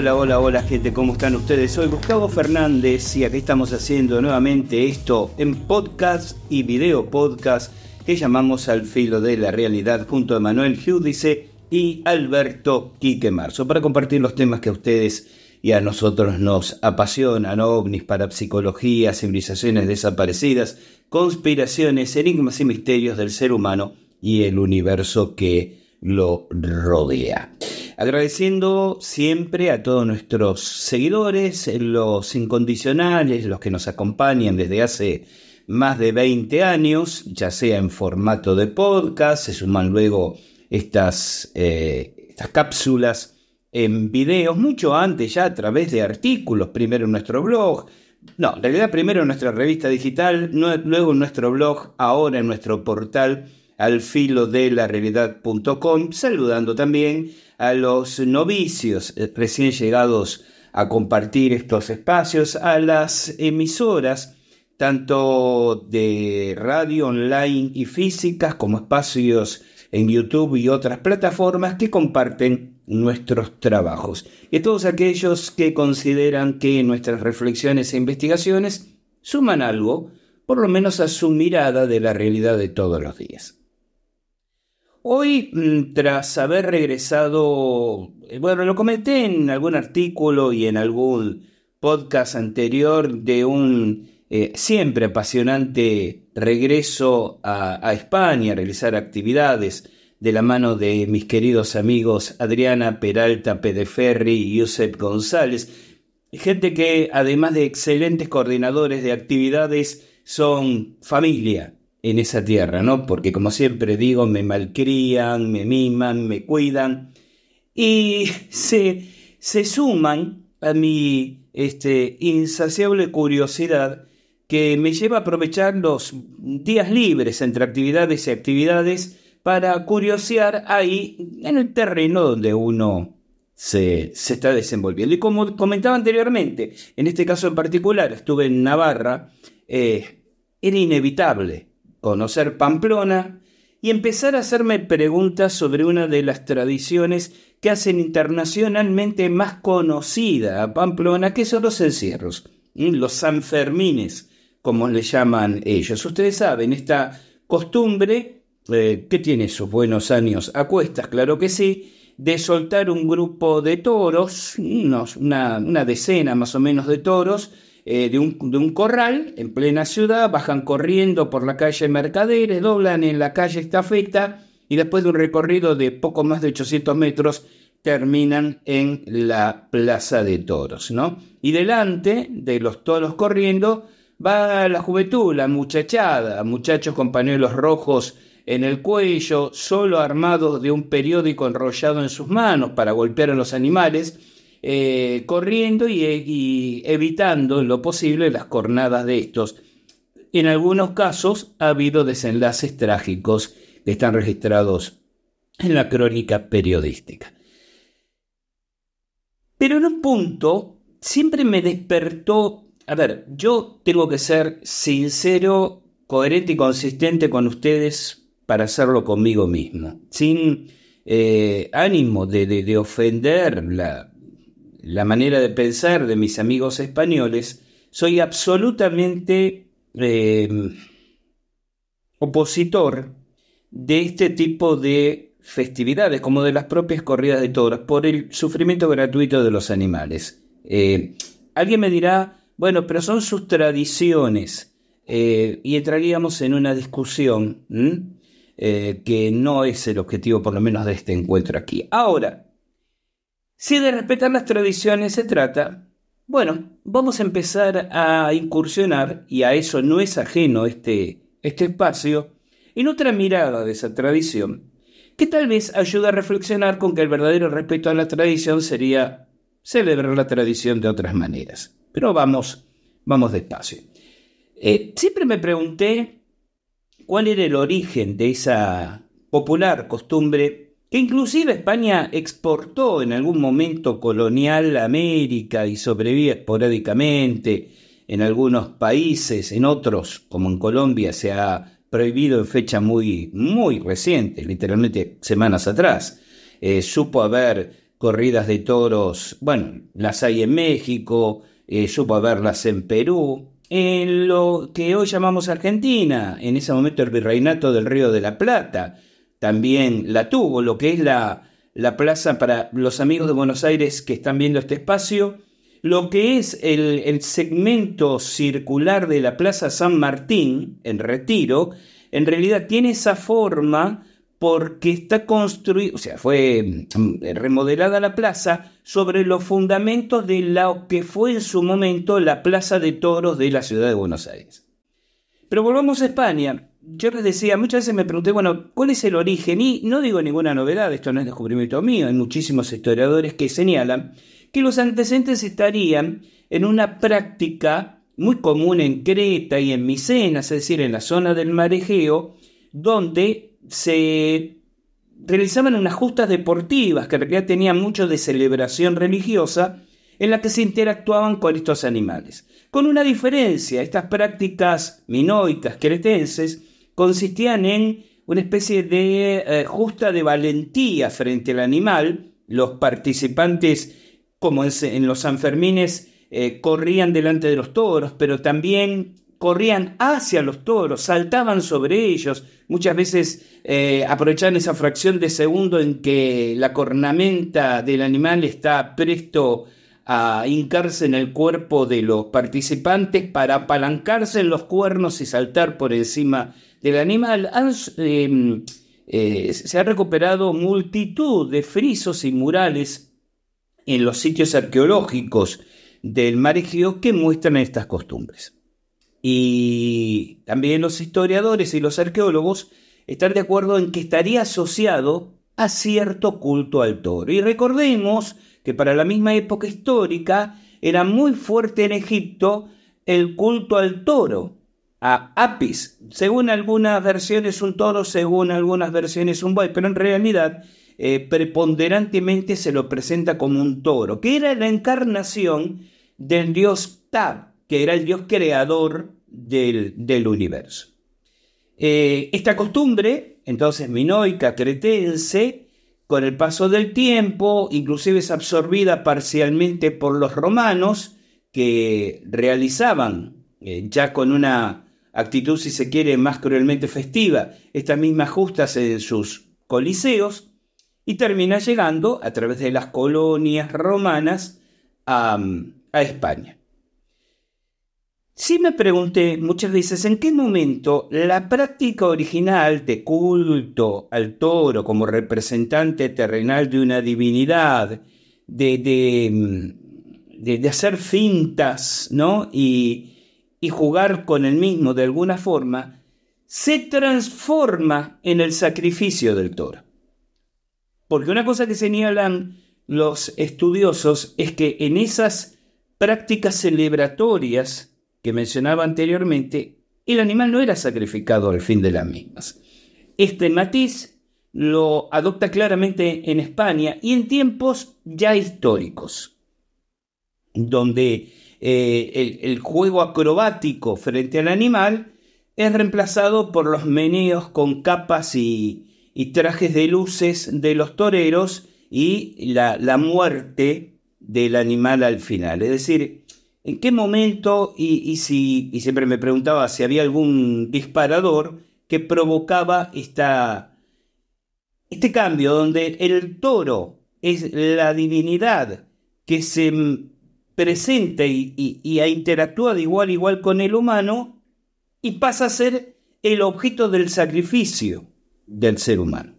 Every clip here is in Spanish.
Hola, hola, hola gente, ¿cómo están ustedes? Soy Gustavo Fernández y aquí estamos haciendo nuevamente esto en podcast y video podcast que llamamos Al Filo de la Realidad junto a Manuel Giudice y Alberto Quique Marzo para compartir los temas que a ustedes y a nosotros nos apasionan, ovnis, parapsicología, civilizaciones desaparecidas, conspiraciones, enigmas y misterios del ser humano y el universo que lo rodea. Agradeciendo siempre a todos nuestros seguidores, los incondicionales, los que nos acompañan desde hace más de 20 años, ya sea en formato de podcast, se suman luego estas, eh, estas cápsulas en videos, mucho antes ya a través de artículos, primero en nuestro blog, no, en realidad primero en nuestra revista digital, luego en nuestro blog, ahora en nuestro portal alfilodelarealidad.com, saludando también a los novicios eh, recién llegados a compartir estos espacios, a las emisoras, tanto de radio online y físicas como espacios en YouTube y otras plataformas que comparten nuestros trabajos. Y a todos aquellos que consideran que nuestras reflexiones e investigaciones suman algo, por lo menos a su mirada de la realidad de todos los días. Hoy, mm, tras haber regresado, eh, bueno, lo comenté en algún artículo y en algún podcast anterior de un eh, siempre apasionante regreso a, a, España, realizar actividades de la mano de mis queridos amigos Adriana Peralta Pedeferri y Josep González, gente que además de excelentes coordinadores de actividades son familia, en esa tierra, ¿no? Porque como siempre digo, me malcrían, me miman, me cuidan y se, suman a mi este, insaciable curiosidad que me lleva a aprovechar los días libres entre actividades y actividades para curiosear ahí en el terreno donde uno se, está desenvolviendo. Y como comentaba anteriormente, en este caso en particular, estuve en Navarra, eh, era inevitable conocer Pamplona y empezar a hacerme preguntas sobre una de las tradiciones que hacen internacionalmente más conocida a Pamplona, que son los encierros, los Sanfermines, como le llaman ellos. Ustedes saben, esta costumbre, eh, que tiene sus buenos años a cuestas, claro que sí, de soltar un grupo de toros, una decena más o menos de toros, eh, de, un, corral en plena ciudad, bajan corriendo por la calle Mercaderes, doblan en la calle Estafeta y después de un recorrido de poco más de 800 metros terminan en la plaza de toros, ¿no? Y delante de los toros corriendo va la juventud, la muchachada, muchachos con pañuelos rojos en el cuello, solo armados de un periódico enrollado en sus manos para golpear a los animales, eh, corriendo y, evitando lo posible las cornadas de estos. En algunos casos ha habido desenlaces trágicos que están registrados en la crónica periodística. Pero en un punto siempre me despertó, a ver, yo tengo que ser sincero, coherente y consistente con ustedes para hacerlo conmigo mismo, sin eh, ánimo de ofender la, la manera de pensar de mis amigos españoles, soy absolutamente em, opositor de este tipo de festividades, como de las propias corridas de toros, por el sufrimiento gratuito de los animales. Eh, alguien me dirá, bueno, pero son sus tradiciones, eh, y entraríamos en una discusión eh, que no es el objetivo, por lo menos, de este encuentro aquí. Ahora, si de respetar las tradiciones se trata, bueno, vamos a empezar a incursionar, y a eso no es ajeno este, este espacio, en otra mirada de esa tradición, que tal vez ayude a reflexionar con que el verdadero respeto a la tradición sería celebrar la tradición de otras maneras. Pero vamos, vamos despacio. Eh, siempre me pregunté cuál era el origen de esa popular costumbre que inclusive España exportó en algún momento colonial a América y sobrevive esporádicamente en algunos países, en otros, como en Colombia, se ha prohibido en fecha muy, muy reciente, literalmente semanas atrás. Eh, supo haber corridas de toros, bueno, las hay en México, eh, supo haberlas en Perú, en lo que hoy llamamos Argentina, en ese momento el virreinato del Río de la Plata, también la tuvo, lo que es la, la plaza para los amigos de Buenos Aires que están viendo este espacio, lo que es el, el, segmento circular de la Plaza San Martín, en retiro, en realidad tiene esa forma porque está construido o sea, fue mm, eh, remodelada la plaza sobre los fundamentos de lo que fue en su momento la Plaza de Toros de la Ciudad de Buenos Aires. Pero volvamos a España yo les decía, muchas veces me pregunté, bueno, ¿cuál es el origen? Y no digo ninguna novedad, esto no es descubrimiento mío, hay muchísimos historiadores que señalan que los antecedentes estarían en una práctica muy común en Creta y en Micenas, es decir, en la zona del mar donde se realizaban unas justas deportivas que en realidad tenían mucho de celebración religiosa, en la que se interactuaban con estos animales. Con una diferencia, estas prácticas minoicas cretenses consistían en una especie de eh, justa de valentía frente al animal. Los participantes, como en, los Sanfermines, eh, corrían delante de los toros, pero también corrían hacia los toros, saltaban sobre ellos, muchas veces eh, aprovechaban esa fracción de segundo en que la cornamenta del animal está presto a hincarse en el cuerpo de los participantes para apalancarse en los cuernos y saltar por encima de del animal em, eh, se ha recuperado multitud de frisos y murales en los sitios arqueológicos del mar Egeo que muestran estas costumbres. Y también los historiadores y los arqueólogos están de acuerdo en que estaría asociado a cierto culto al toro. Y recordemos que para la misma época histórica era muy fuerte en Egipto el culto al toro, a Apis. Según algunas versiones un toro, según algunas versiones un buey, pero en realidad eh, preponderantemente se lo presenta como un toro, que era la encarnación del dios Tab, que era el dios creador del, universo. Eh, esta costumbre, entonces minoica, cretense, con el paso del tiempo, inclusive es absorbida parcialmente por los romanos, que realizaban eh, ya con una actitud si se quiere más cruelmente festiva, estas mismas justas en sus coliseos, y termina llegando a través de las colonias romanas mm, a, España. Sí me pregunté muchas veces en qué momento la práctica original de culto al toro como representante terrenal de una divinidad, de, mm, hacer fintas, ¿no? Y, y jugar con el mismo de alguna forma, se transforma en el sacrificio del toro. Porque una cosa que señalan los estudiosos es que en esas prácticas celebratorias que mencionaba anteriormente, el animal no era sacrificado al fin de las mismas. Este matiz lo adopta claramente en España y en tiempos ya históricos, donde eh, el, juego acrobático frente al animal es reemplazado por los meneos con capas y, trajes de luces de los toreros y la, muerte del animal al final. Es decir, ¿en qué momento? Y, y siempre me preguntaba si había algún disparador que provocaba esta, este cambio donde el toro es la divinidad que se presente y, y, interactúa de igual igual con el humano y pasa a ser el objeto del sacrificio del ser humano.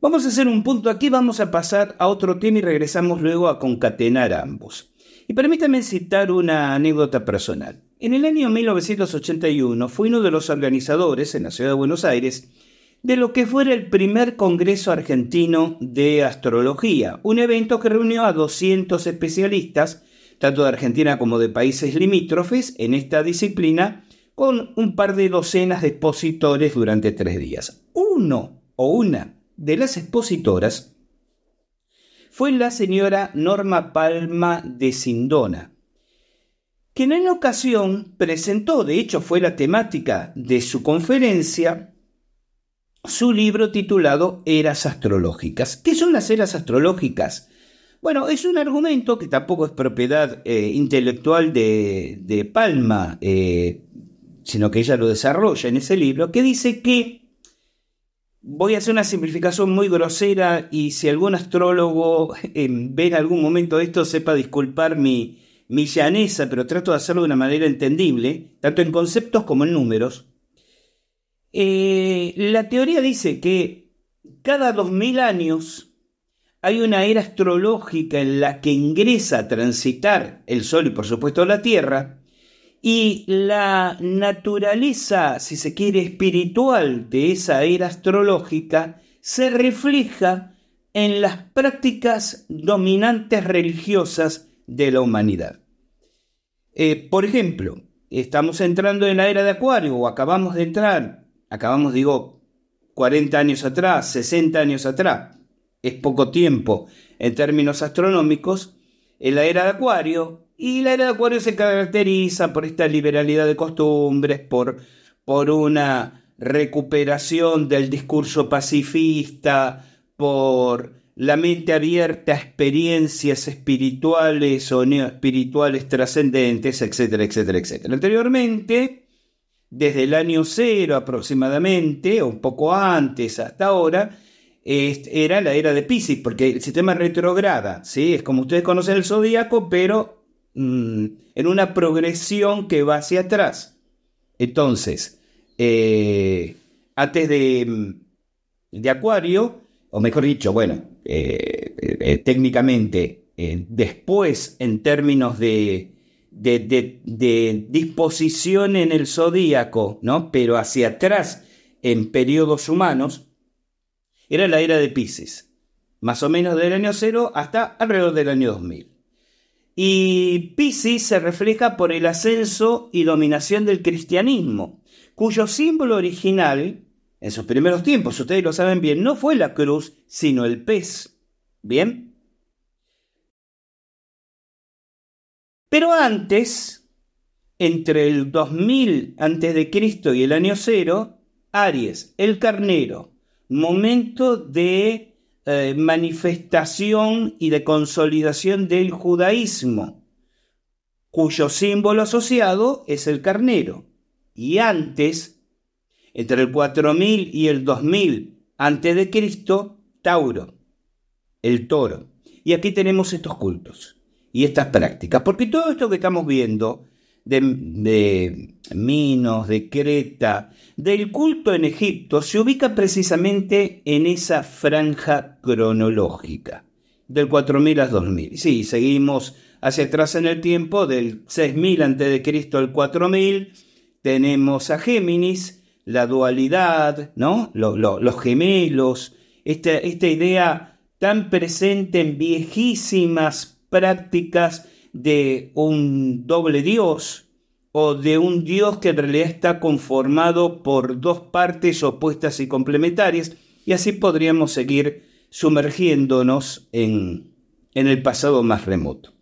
Vamos a hacer un punto aquí, vamos a pasar a otro tema y regresamos luego a concatenar ambos. Y permítame citar una anécdota personal. En el año 1981 fui uno de los organizadores en la ciudad de Buenos Aires de lo que fuera el primer Congreso Argentino de Astrología, un evento que reunió a 200 especialistas, tanto de Argentina como de países limítrofes, en esta disciplina, con un par de docenas de expositores durante tres días. Uno o una de las expositoras fue la señora Norma Palma de Sindona, quien en ocasión presentó, de hecho fue la temática de su conferencia, su libro titulado Eras Astrológicas. ¿Qué son las eras astrológicas? Bueno, es un argumento que tampoco es propiedad eh, intelectual de, Palma, eh, sino que ella lo desarrolla en ese libro, que dice que Voy a hacer una simplificación muy grosera y si algún astrólogo eh, ve en algún momento esto, sepa disculpar mi, mi llaneza, pero trato de hacerlo de una manera entendible, tanto en conceptos como en números. Eh, la teoría dice que cada 2000 años hay una era astrológica en la que ingresa a transitar el Sol y por supuesto la Tierra, y la naturaleza, si se quiere, espiritual de esa era astrológica se refleja en las prácticas dominantes religiosas de la humanidad. Eh, por ejemplo, estamos entrando en la era de Acuario o acabamos de entrar acabamos, digo, 40 años atrás, 60 años atrás, es poco tiempo en términos astronómicos, en la era de Acuario, y la era de Acuario se caracteriza por esta liberalidad de costumbres, por, por una recuperación del discurso pacifista, por la mente abierta a experiencias espirituales o espirituales trascendentes, etcétera, etcétera, etcétera. Anteriormente, desde el año cero aproximadamente, o un poco antes hasta ahora, era la era de Pisces, porque el sistema retrograda, ¿sí? Es como ustedes conocen el zodíaco, pero mm, en una progresión que va hacia atrás. Entonces, eh, antes de, mm, de, Acuario, o mejor dicho, bueno, eh, eh, técnicamente, después en términos de, de, disposición en el zodíaco, ¿no? Pero hacia atrás, en periodos humanos, era la era de Pisces, más o menos del año cero hasta alrededor del año 2000. Y Pisces se refleja por el ascenso y dominación del cristianismo, cuyo símbolo original, en sus primeros tiempos, ustedes lo saben bien, no fue la cruz, sino el pez. ¿Bien? Pero antes, entre el 2000 a.C. y el año cero, Aries, el carnero, momento de eh, manifestación y de consolidación del judaísmo, cuyo símbolo asociado es el carnero. Y antes, entre el 4000 y el 2000 antes de Cristo, Tauro, el toro. Y aquí tenemos estos cultos y estas prácticas. Porque todo esto que estamos viendo de, Minos, de Creta, del culto en Egipto, se ubica precisamente en esa franja cronológica, del 4000 al 2000. Sí, seguimos hacia atrás en el tiempo, del 6000 a.C. al 4000, tenemos a Géminis, la dualidad, ¿no? los gemelos, esta, esta idea tan presente en viejísimas prácticas de un doble dios o de un dios que en realidad está conformado por dos partes opuestas y complementarias y así podríamos seguir sumergiéndonos en, en el pasado más remoto.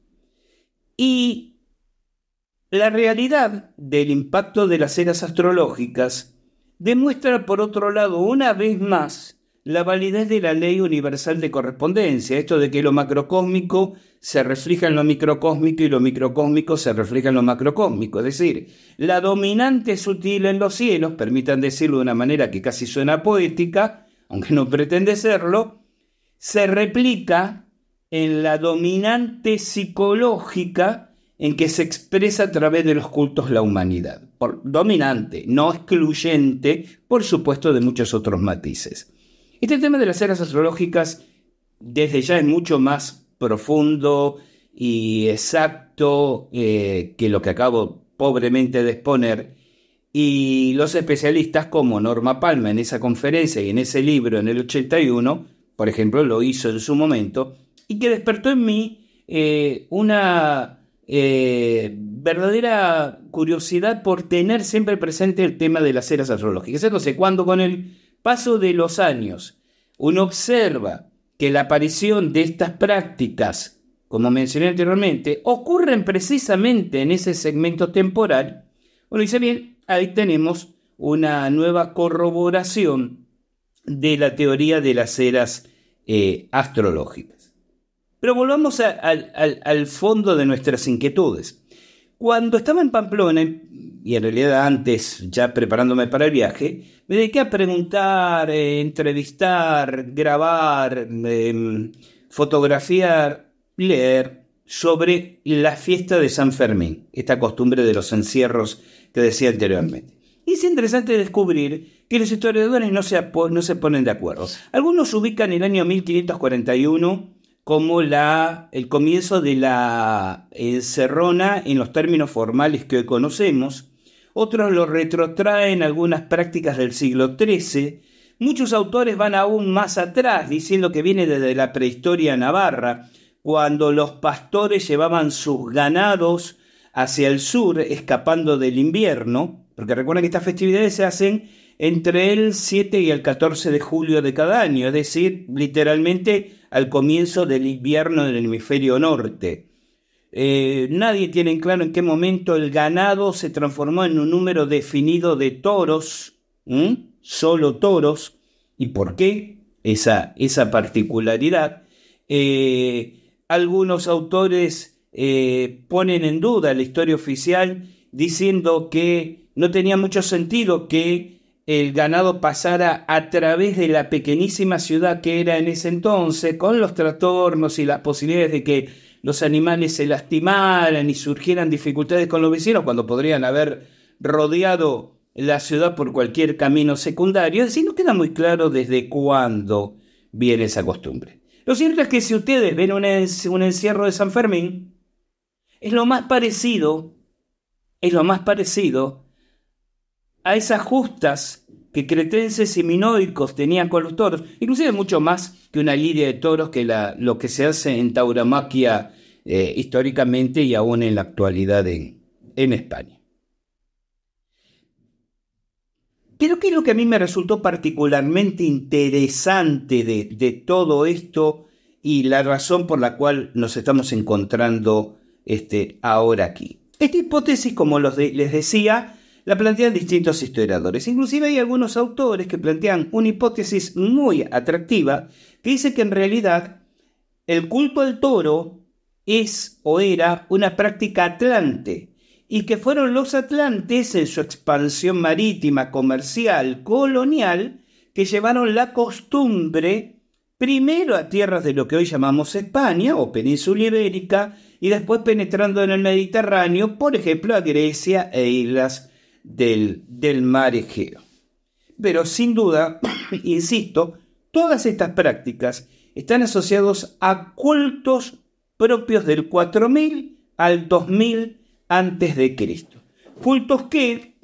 Y la realidad del impacto de las eras astrológicas demuestra por otro lado una vez más la validez de la ley universal de correspondencia, esto de que lo macrocósmico se refleja en lo microcósmico y lo microcósmico se refleja en lo macrocósmico, es decir, la dominante sutil en los cielos, permitan decirlo de una manera que casi suena poética, aunque no pretende serlo, se replica en la dominante psicológica en que se expresa a través de los cultos la humanidad, por dominante, no excluyente, por supuesto de muchos otros matices. Este tema de las eras astrológicas desde ya es mucho más profundo y exacto eh, que lo que acabo pobremente de exponer. Y los especialistas como Norma Palma en esa conferencia y en ese libro en el 81, por ejemplo, lo hizo en su momento, y que despertó en mí eh, una eh, verdadera curiosidad por tener siempre presente el tema de las eras astrológicas. No sé cuándo con el paso de los años, uno observa que la aparición de estas prácticas, como mencioné anteriormente, ocurren precisamente en ese segmento temporal, Bueno, dice, bien, ahí tenemos una nueva corroboración de la teoría de las eras eh, astrológicas. Pero volvamos al fondo de nuestras inquietudes. Cuando estaba en Pamplona, y en realidad antes, ya preparándome para el viaje, me dediqué a preguntar, eh, entrevistar, grabar, em, fotografiar, leer sobre la fiesta de San Fermín, esta costumbre de los encierros que decía anteriormente. Y es interesante descubrir que los historiadores no se, no se ponen de acuerdo. Algunos ubican el año 1541 como la, el comienzo de la encerrona en los términos formales que hoy conocemos, otros lo retrotraen algunas prácticas del siglo XIII, muchos autores van aún más atrás, diciendo que viene desde la prehistoria navarra, cuando los pastores llevaban sus ganados hacia el sur, escapando del invierno, porque recuerden que estas festividades se hacen entre el 7 y el 14 de julio de cada año, es decir, literalmente al comienzo del invierno del hemisferio norte. Eh, nadie tiene claro en qué momento el ganado se transformó en un número definido de toros, solo toros, y por qué esa, esa particularidad. Eh, algunos autores eh, ponen en duda la historia oficial diciendo que no tenía mucho sentido que el ganado pasara a través de la pequeñísima ciudad que era en ese entonces, con los trastornos y las posibilidades de que los animales se lastimaran y surgieran dificultades con los vecinos cuando podrían haber rodeado la ciudad por cualquier camino secundario. Es decir, no queda muy claro desde cuándo viene esa costumbre. Lo cierto es que si ustedes ven un, un encierro de San Fermín, es lo más parecido, es lo más parecido a esas justas que cretenses y minoicos tenían con los toros, inclusive mucho más que una lidia de toros que lo que se hace en tauromaquia eh, históricamente y aún en la actualidad en, España. Pero ¿qué es lo que a mí me resultó particularmente interesante de, todo esto y la razón por la cual nos estamos encontrando este, ahora aquí? Esta hipótesis, como los les decía, la plantean distintos historiadores. Inclusive hay algunos autores que plantean una hipótesis muy atractiva que dice que en realidad el culto al toro es o era una práctica atlante y que fueron los atlantes en su expansión marítima, comercial, colonial, que llevaron la costumbre primero a tierras de lo que hoy llamamos España o península ibérica y después penetrando en el Mediterráneo, por ejemplo, a Grecia e islas del, del mar Egeo. Pero sin duda, insisto, todas estas prácticas están asociados a cultos propios del 4000 al 2000 antes de Cristo. Cultos que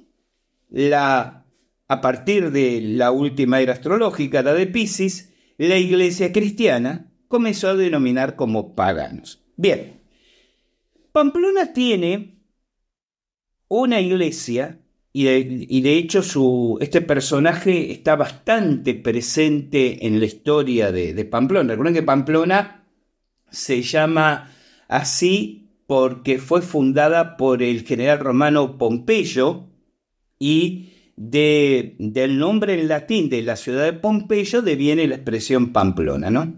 a partir de la última era astrológica, la de Pisces, la iglesia cristiana comenzó a denominar como paganos. Bien, Pamplona tiene una iglesia y de, hecho su, este personaje está bastante presente en la historia de, Pamplona. Recuerden que Pamplona se llama así porque fue fundada por el general romano Pompeyo y de, del nombre en latín de la ciudad de Pompeyo deviene la expresión Pamplona,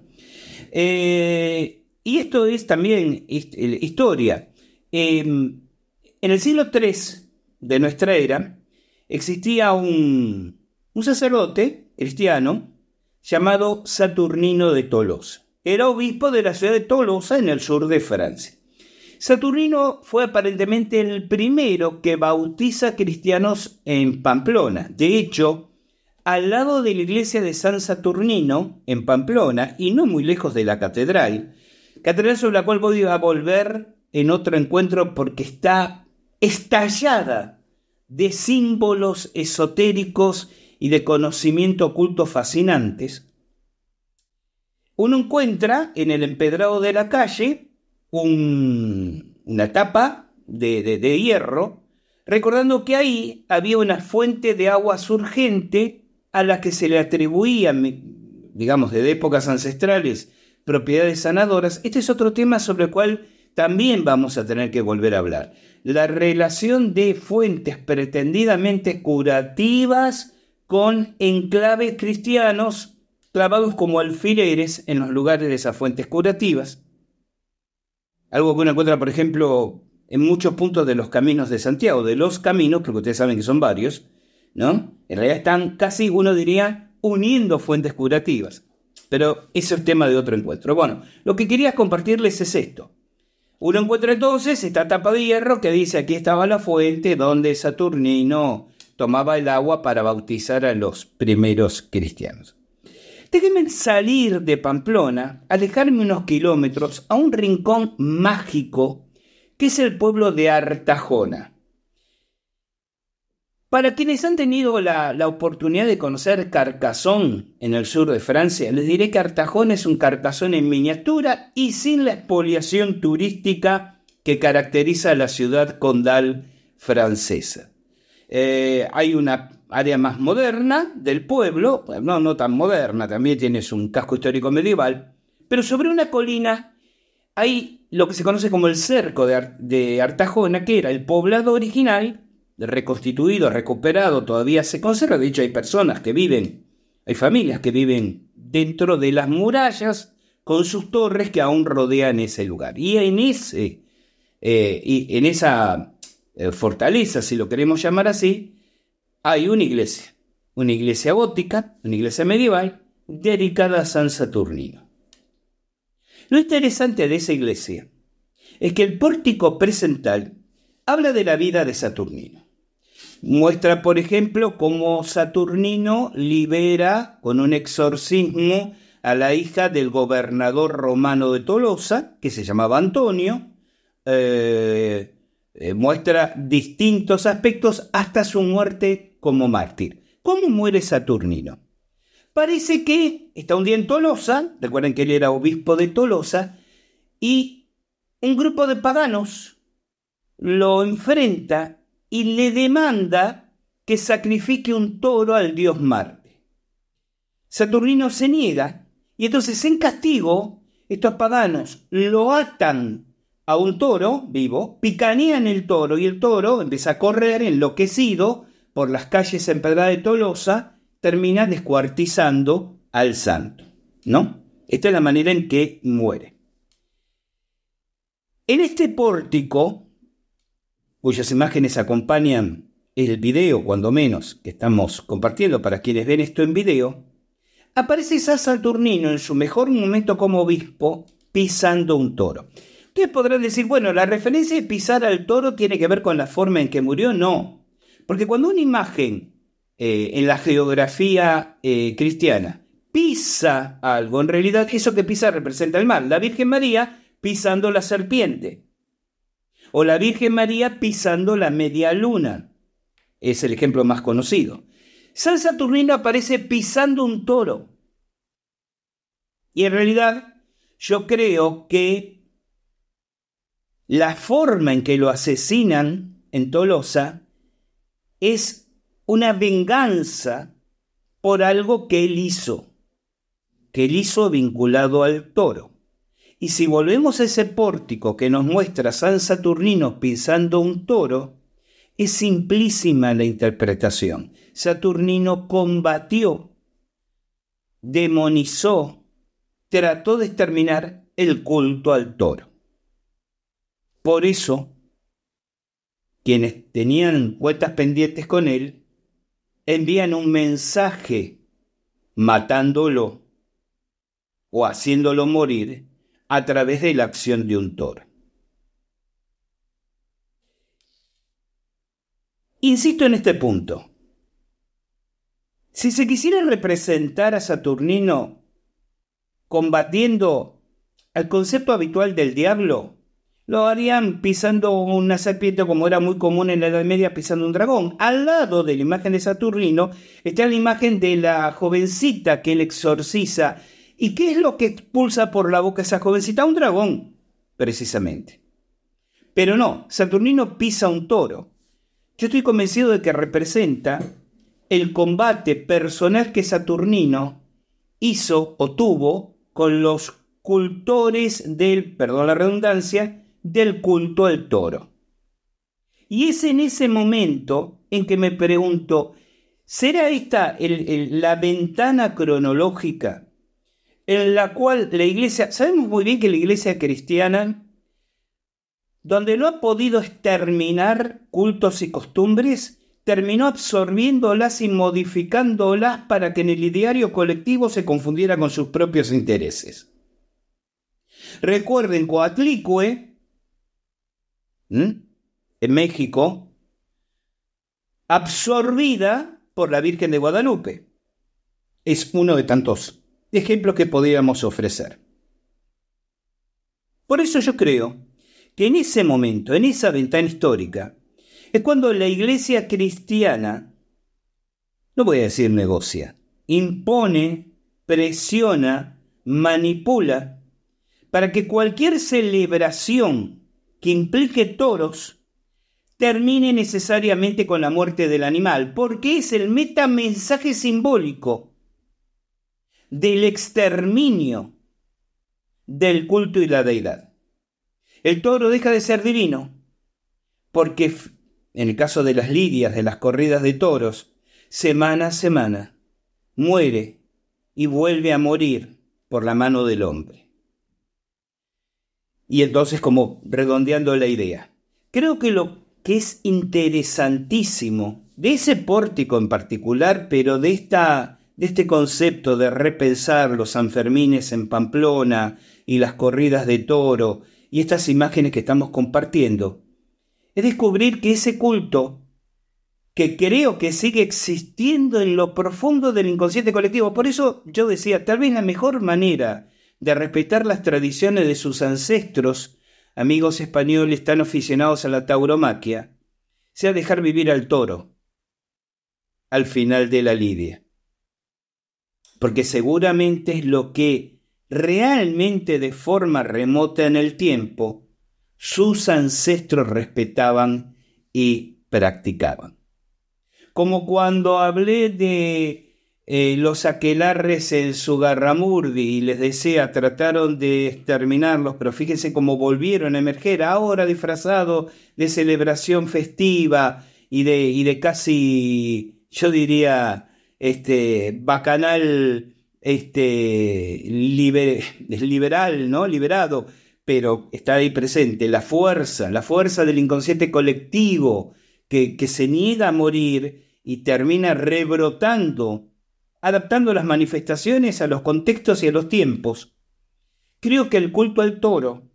eh, y esto es también historia. Em, en el siglo III de nuestra era, existía un, sacerdote cristiano llamado Saturnino de Tolosa. Era obispo de la ciudad de Tolosa en el sur de Francia. Saturnino fue aparentemente el primero que bautiza cristianos en Pamplona. De hecho, al lado de la iglesia de San Saturnino, en Pamplona, y no muy lejos de la catedral, catedral sobre la cual voy a volver en otro encuentro porque está estallada de símbolos esotéricos y de conocimiento oculto fascinantes, uno encuentra en el empedrado de la calle un, una tapa de, de, de hierro, recordando que ahí había una fuente de agua surgente a la que se le atribuían, digamos, desde épocas ancestrales, propiedades sanadoras. Este es otro tema sobre el cual también vamos a tener que volver a hablar. La relación de fuentes pretendidamente curativas con enclaves cristianos clavados como alfileres en los lugares de esas fuentes curativas. Algo que uno encuentra, por ejemplo, en muchos puntos de los caminos de Santiago, de los caminos, porque ustedes saben que son varios, ¿no? En realidad están casi, uno diría, uniendo fuentes curativas. Pero ese es el tema de otro encuentro. Bueno, lo que quería compartirles es esto. Uno encuentra entonces esta tapa de hierro que dice aquí estaba la fuente donde Saturnino tomaba el agua para bautizar a los primeros cristianos. Déjenme salir de Pamplona, alejarme unos kilómetros a un rincón mágico que es el pueblo de Artajona. Para quienes han tenido la, oportunidad de conocer Carcassonne en el sur de Francia, les diré que Artajón es un Carcassonne en miniatura y sin la expoliación turística que caracteriza a la ciudad condal francesa. Eh, hay una área más moderna del pueblo, no, no tan moderna, también tienes un casco histórico medieval, pero sobre una colina hay lo que se conoce como el cerco de, de Artajona, que era el poblado original reconstituido, recuperado, todavía se conserva. De hecho, hay personas que viven, hay familias que viven dentro de las murallas con sus torres que aún rodean ese lugar. Y en, ese, eh, y en esa eh, fortaleza, si lo queremos llamar así, hay una iglesia, una iglesia gótica, una iglesia medieval, dedicada a San Saturnino. Lo interesante de esa iglesia es que el pórtico presental habla de la vida de Saturnino. Muestra, por ejemplo, cómo Saturnino libera con un exorcismo a la hija del gobernador romano de Tolosa, que se llamaba Antonio. Eh, eh, muestra distintos aspectos hasta su muerte como mártir. ¿Cómo muere Saturnino? Parece que está un día en Tolosa, recuerden que él era obispo de Tolosa, y un grupo de paganos lo enfrenta y le demanda que sacrifique un toro al dios Marte. Saturnino se niega y entonces en castigo estos paganos lo atan a un toro vivo, picanean el toro y el toro empieza a correr enloquecido por las calles en Pedra de Tolosa, termina descuartizando al santo, ¿no? Esta es la manera en que muere. En este pórtico cuyas imágenes acompañan el video, cuando menos, que estamos compartiendo para quienes ven esto en video, aparece San Saturnino en su mejor momento como obispo pisando un toro. Ustedes podrán decir, bueno, la referencia de pisar al toro tiene que ver con la forma en que murió, no. Porque cuando una imagen eh, en la geografía eh, cristiana pisa algo, en realidad eso que pisa representa el mar, La Virgen María pisando la serpiente o la Virgen María pisando la media luna. Es el ejemplo más conocido. San Saturnino aparece pisando un toro. Y en realidad yo creo que la forma en que lo asesinan en Tolosa es una venganza por algo que él hizo, que él hizo vinculado al toro. Y si volvemos a ese pórtico que nos muestra San Saturnino pisando un toro, es simplísima la interpretación. Saturnino combatió, demonizó, trató de exterminar el culto al toro. Por eso, quienes tenían cuentas pendientes con él, envían un mensaje matándolo o haciéndolo morir a través de la acción de un toro. Insisto en este punto. Si se quisiera representar a Saturnino combatiendo al concepto habitual del diablo, lo harían pisando una serpiente como era muy común en la Edad Media pisando un dragón. Al lado de la imagen de Saturnino está la imagen de la jovencita que él exorciza ¿Y qué es lo que expulsa por la boca esa jovencita? Un dragón, precisamente. Pero no, Saturnino pisa un toro. Yo estoy convencido de que representa el combate personal que Saturnino hizo o tuvo con los cultores del, perdón la redundancia, del culto al toro. Y es en ese momento en que me pregunto, ¿será esta la ventana cronológica en la cual la iglesia, sabemos muy bien que la iglesia cristiana, donde no ha podido exterminar cultos y costumbres, terminó absorbiéndolas y modificándolas para que en el ideario colectivo se confundiera con sus propios intereses. Recuerden, Coatlicue, en México, absorbida por la Virgen de Guadalupe. Es uno de tantos de ejemplos que podíamos ofrecer. Por eso yo creo que en ese momento, en esa ventana histórica, es cuando la iglesia cristiana, no voy a decir negocia, impone, presiona, manipula, para que cualquier celebración que implique toros termine necesariamente con la muerte del animal, porque es el metamensaje simbólico del exterminio del culto y la deidad. El toro deja de ser divino porque en el caso de las lidias, de las corridas de toros, semana a semana muere y vuelve a morir por la mano del hombre. Y entonces, como redondeando la idea, creo que lo que es interesantísimo de ese pórtico en particular, pero de esta de este concepto de repensar los Sanfermines en Pamplona y las corridas de toro y estas imágenes que estamos compartiendo, es descubrir que ese culto, que creo que sigue existiendo en lo profundo del inconsciente colectivo, por eso yo decía, tal vez la mejor manera de respetar las tradiciones de sus ancestros, amigos españoles tan aficionados a la tauromaquia, sea dejar vivir al toro al final de la lidia porque seguramente es lo que realmente de forma remota en el tiempo sus ancestros respetaban y practicaban. Como cuando hablé de eh, los aquelarres en su garramurdi y les decía, trataron de exterminarlos, pero fíjense cómo volvieron a emerger ahora disfrazados de celebración festiva y de, y de casi, yo diría, este, bacanal, este, liberal, ¿no? Liberado, pero está ahí presente la fuerza, la fuerza del inconsciente colectivo que, que se niega a morir y termina rebrotando, adaptando las manifestaciones a los contextos y a los tiempos. Creo que el culto al toro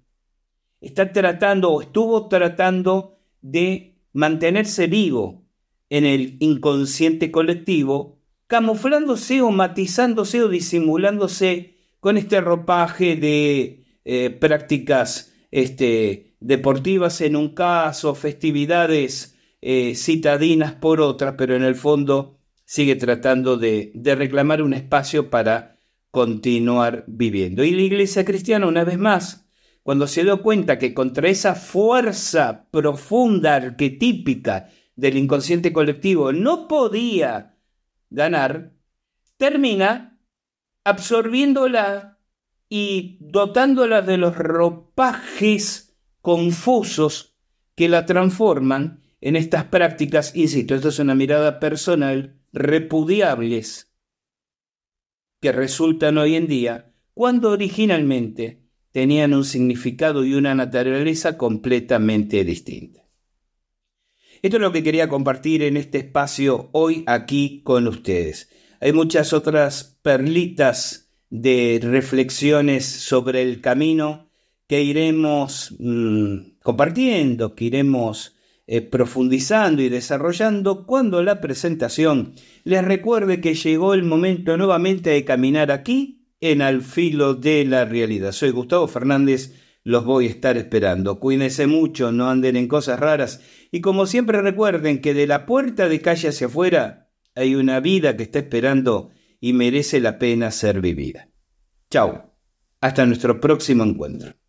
está tratando o estuvo tratando de mantenerse vivo en el inconsciente colectivo camuflándose o matizándose o disimulándose con este ropaje de eh, prácticas este, deportivas en un caso, festividades eh, citadinas por otras, pero en el fondo sigue tratando de reclamar un espacio para continuar viviendo. Y la iglesia cristiana, una vez más, cuando se dio cuenta que contra esa fuerza profunda, arquetípica del inconsciente colectivo, no podía ganar, termina absorbiéndola y dotándola de los ropajes confusos que la transforman en estas prácticas, insisto, esto es una mirada personal, repudiables, que resultan hoy en día, cuando originalmente tenían un significado y una naturaleza completamente distinta. Esto es lo que quería compartir en este espacio hoy aquí con ustedes. Hay muchas otras perlitas de reflexiones sobre el camino que iremos mm, compartiendo, que iremos eh, profundizando y desarrollando cuando la presentación les recuerde que llegó el momento nuevamente de caminar aquí en Al Filo de la Realidad. Soy Gustavo Fernández los voy a estar esperando. Cuídense mucho, no anden en cosas raras y como siempre recuerden que de la puerta de calle hacia afuera hay una vida que está esperando y merece la pena ser vivida. Chao. Hasta nuestro próximo encuentro.